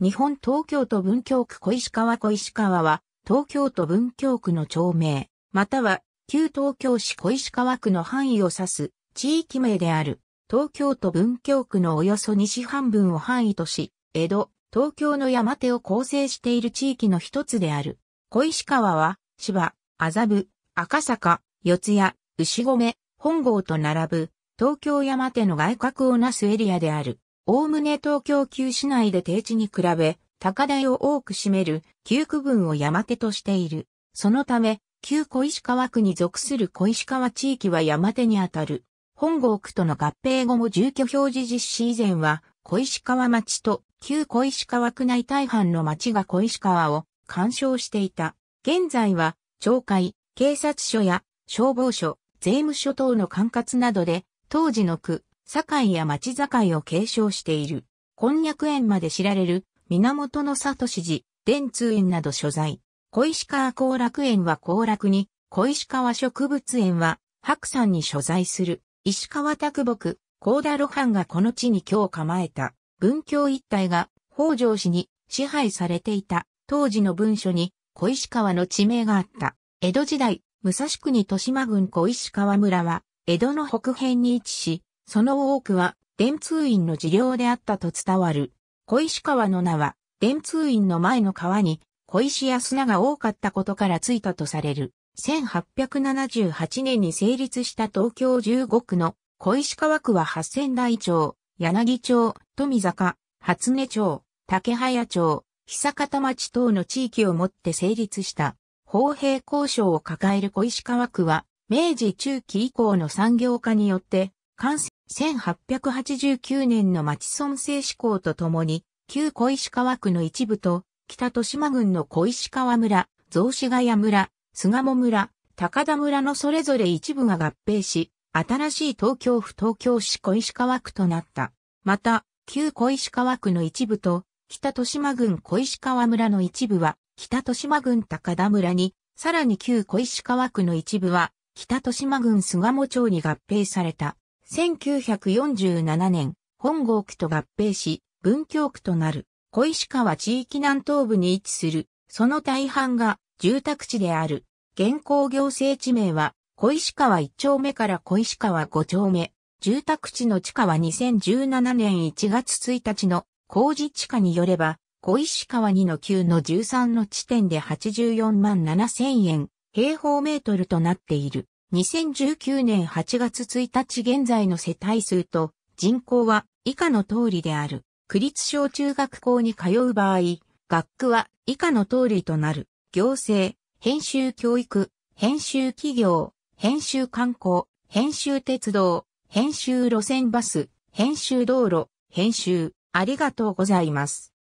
日本東京都文京区小石川小石川は、東京都文京区の町名、または、旧東京市小石川区の範囲を指す地域名である。東京都文京区のおよそ西半分を範囲とし、江戸、東京の山手を構成している地域の一つである。小石川は、芝、麻布、赤坂、四谷、牛込、本郷と並ぶ、東京山手の外郭をなすエリアである。おおむね東京旧市内で低地に比べ、高台を多く占める旧区分を山手としている。そのため、旧小石川区に属する小石川地域は山手にあたる。本郷区との合併後も住居表示実施以前は、小石川町と旧小石川区内大半の町が小石川を干渉していた。現在は、町会、警察署や消防署、税務署等の管轄などで、当時の区、堺や町境を継承している。こんにゃく園まで知られる、源の里市寺、伝通園など所在。小石川後楽園は後楽に、小石川植物園は白山に所在する。石川拓木、高田露伴がこの地に今日構えた。文教一帯が北条氏に支配されていた。当時の文書に小石川の地名があった。江戸時代、武蔵国豊島郡小石川村は、江戸の北辺に位置し、その多くは、電通院の事業であったと伝わる。小石川の名は、電通院の前の川に、小石や砂が多かったことからついたとされる。1878年に成立した東京15区の小石川区は八千台町、柳町、富坂、初音町、竹早町、久方町等の地域をもって成立した法平交渉を抱える小石川区は、明治中期以降の産業化によって、1889年の町村制志向とともに、旧小石川区の一部と、北豊島郡の小石川村、雑司ヶ谷村、菅野村、高田村のそれぞれ一部が合併し、新しい東京府東京市小石川区となった。また、旧小石川区の一部と、北豊島郡小石川村の一部は、北豊島郡高田村に、さらに旧小石川区の一部は、北豊島郡菅野町に合併された。1947年、本郷区と合併し、文京区となる、小石川地域南東部に位置する、その大半が住宅地である。現行行政地名は、小石川1丁目から小石川5丁目。住宅地の地下は2017年1月1日の工事地下によれば、小石川2の9の13の地点で84万7000円平方メートルとなっている。2019年8月1日現在の世帯数と人口は以下の通りである。区立小中学校に通う場合、学区は以下の通りとなる。行政、編集教育、編集企業、編集観光、編集鉄道、編集路線バス、編集道路、編集。ありがとうございます。